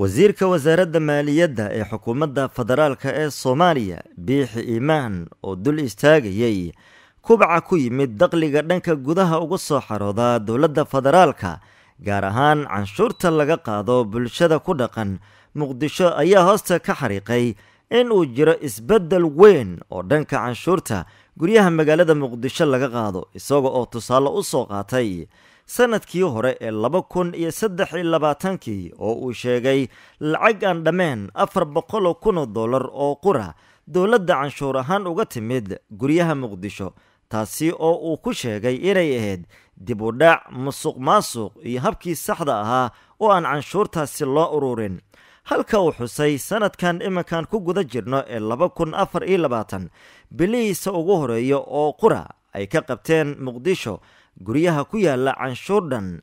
wasiirka wasaaradda maaliyadda ee xukuumadda federaalk ee soomaaliya biixi iimaan oo dul istaagayay kubaca ku yimid daqliga dhanka gudaha uga soo xarooda dowladda federaalka gaar ahaan canshuurta laga qaado bulshada ku dhaqan muqdisho ayaa hoosta ka xariiqay in uu jiro isbeddel weyn oo dhanka canshuurta guryaha magaalada muqdisho laga qaado isaga oo tusaale u soo qaatay sanadkii hore ee laba kun iyo saddex iyo labaatankii oo uu sheegay lacag aan dhammeen afar boqol oo kun oo dollar oo qura dowladda canshuur ahaan uga timid guryaha muqdisho taasi oo uu ku sheegay inay ahayd dib u dhac musuq maasuq iyo habkii saxda ahaa oo aan canshuurtaasi loo ururin halka uu xusay sanadkan iminkan ku guda jirno ee laba kun afar iyo labaatan bilihiisa ugu horeeya oo qura ay ka qabteen muqdisho guryaha ku yaala canshuurdhan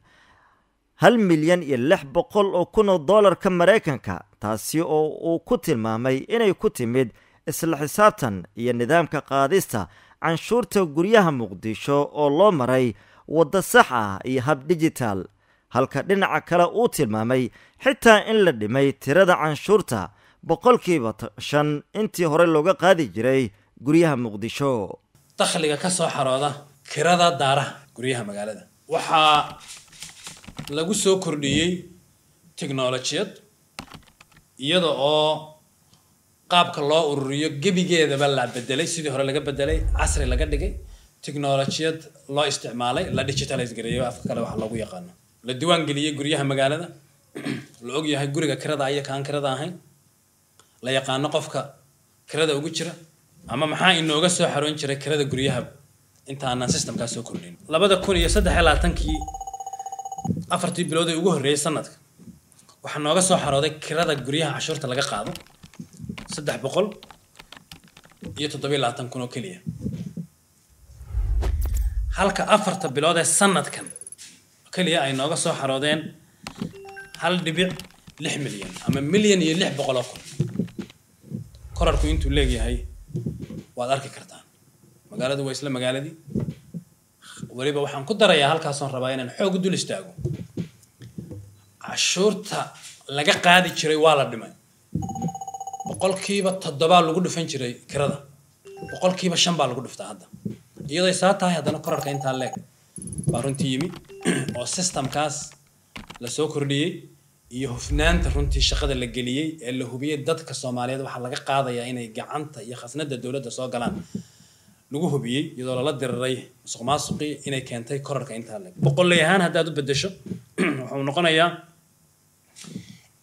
hal milyan iyo lix boqol oo kun oo doolarka maraykanka taasi oo uu ku tilmaamay inay ku timid isla xisaabtan iyo nidaamka qaadista canshuurta guryaha muqdisho oo loo maray wadda sax ah iyo hab dijitaal halka dhinaca kale uu tilmaamay xitaa in la dhimay tirada canshuurta boqolkiiba shan intii hore looga qaadi jiray guryaha muqdisho dakhliga ka soo xarooda kirada daaraha guryaha magaalada waxaa lagu soo kordhiyey tiknolojiyad iyada oo qaabka loo ururiyo gebigeedaba la bedelay sidii hore laga bedelay casri laga dhigay tiknolojiyad loo isticmaalay la digitalize gareeyo afka kale wax loogu yaqaano la diwaan geliyey guryaha magaalada la og yahay guriga kirada iyo kaan kirada ahayn la yaqaano qofka kirada ugu jira ama maxaa inooga soo xaroon jiray kirada guryaha intaanaan sistamkaa soo kordhin labada kun iyo saddex iyo labaatankii afartii bilood ee ugu horreeyey sanadka waxaa nooga soo xarooday kirada guryaha cashuurta laga qaado saddex boqol iyo toddobiyo labaatan kun oo keliya halka afarta bilood ee sanadkan keliya ay nooga soo xaroodeen hal dhibic lix milyan ama milyan iyo lix boqol oo kun korarku intuu leegyahay waad arki kartaan magaaladu waa isla magaaladii weliba waxaan ku darayaa halkaasoon rabaa inaan xoog dul istaago cashuurta laga qaadi jiray waa la dhimay boqolkiiba toddobaa lagu dhufan jiray kirada boqolkiiba shan baa lagu dhuftaa hadda iyadoo saa tahay haddana korarka intaa leeg baa runtii yimi oo systemkaas lasoo kordhiyey iyo hufnaanta runtii shaqada la geliyey ee la hubiyey dadka soomaaliyeed waxaa laga qaadayaa inay gacanta iyo khasnada dowladda soo galaan lagu hubiyey iyadoo lala diriray musuq maasuqii inay keentay korarka intaa leeg boqolley ahaan haddaad u bedesho wuxuu noqonayaa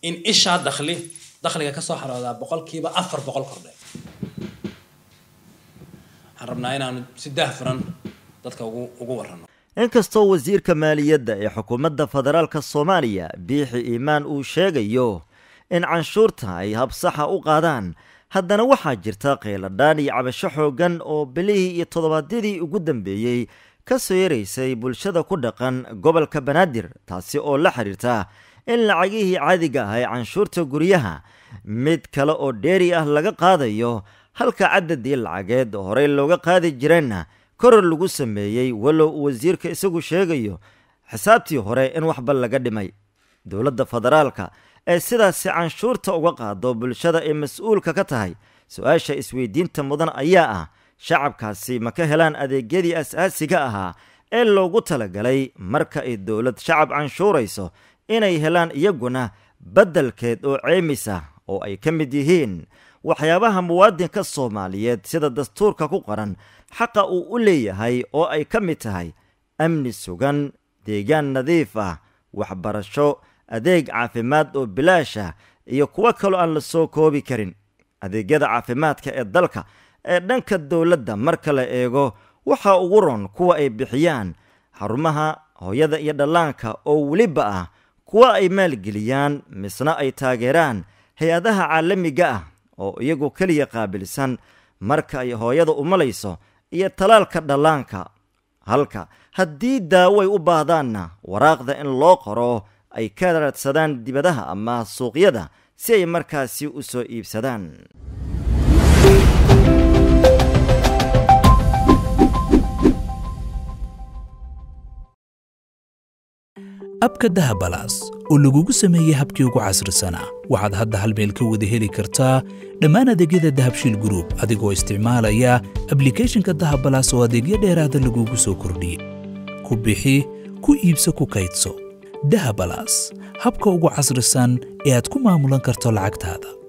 in ishaa dakhli dakhliga kasoo xaroodaa boqolkiiba afar boqol kordhe waxaan rabnaa inaanu si furan dadka ugu ugu warrano inkastoo wasiirka maaliyadda ee xukuumadda federaalk soomaaliya biixi iimaan uu sheegayo in canshuurta ay habsaxa u qaadaan haddana waxaa jirta kheyladhaan iyo cabasho xooggan oo bilihii iyo toddobaadyadii ugu dambeeyey ka sooyaraysay bulshada ku dhaqan gobolka banaadir taasi oo la xiriirta in lacagihii caadiga ah ee canshuurta guryaha mid kale oo dheeri ah laga qaadayo halka cadadii lacageed oo horey looga qaadi jireenna koror lagu sameeyey walow uu wasiirka isagu sheegayo xisaabtii hore in waxba laga dhimay dowladda federaalka ee sidaasi canshuurta uga qaado bulshada ay mas-uulka ka tahay su-aasha isweydiinta mudan ayaa ah shacabkaasi ma ka helaan adeegyadii asaasiga ahaa ee loogu talagalay marka ay dowlad shacab canshuurayso inay helaan iyaguna beddelkeed oo ceemis ah oo ay ka mid yihiin waxyaabaha muwaadinka soomaaliyeed sida dastuurka ku qoran xaqa uu u leeyahay oo ay ka mid tahay amni sugan deegaan nadiif ah waxbarasho adeeg caafimaad oo bilaash ah iyo kuwo kaloo aan lasoo koobi karin adeegyada caafimaadka ee dalka ee dhanka dowladda marka la eego waxaa ugu ron kuwa ay bixiyaan xarumaha hooyada iyo dhallaanka oo weliba ah kuwa ay maalgeliyaan misna ay taageeraan hay-adaha caalamiga ah oo iyagu keliya qaabilsan marka ay hooyada umalayso iyo talaalka dhallaanka halka haddii daawoay u baahdaanna waraaqda in loo qoro ay ka raadsadaan dibadaha ama suuqyada si ay markaasi u soo iibsadaan abka dahabalaas oo lagugu sameeyey habkii ugu casrisanaa waxaad hadda hal meel ka wada heli kartaa dhammaan adeegyada dahabshiil gruub adigoo isticmaalaya ablicathonka dahabalaas oo adeegyo dheeraada lagugu soo kordhiyey ku bixi ku iibso ku kaydso dahabalas habka ugu casrisan ee aad ku maamulan karto lacagtaada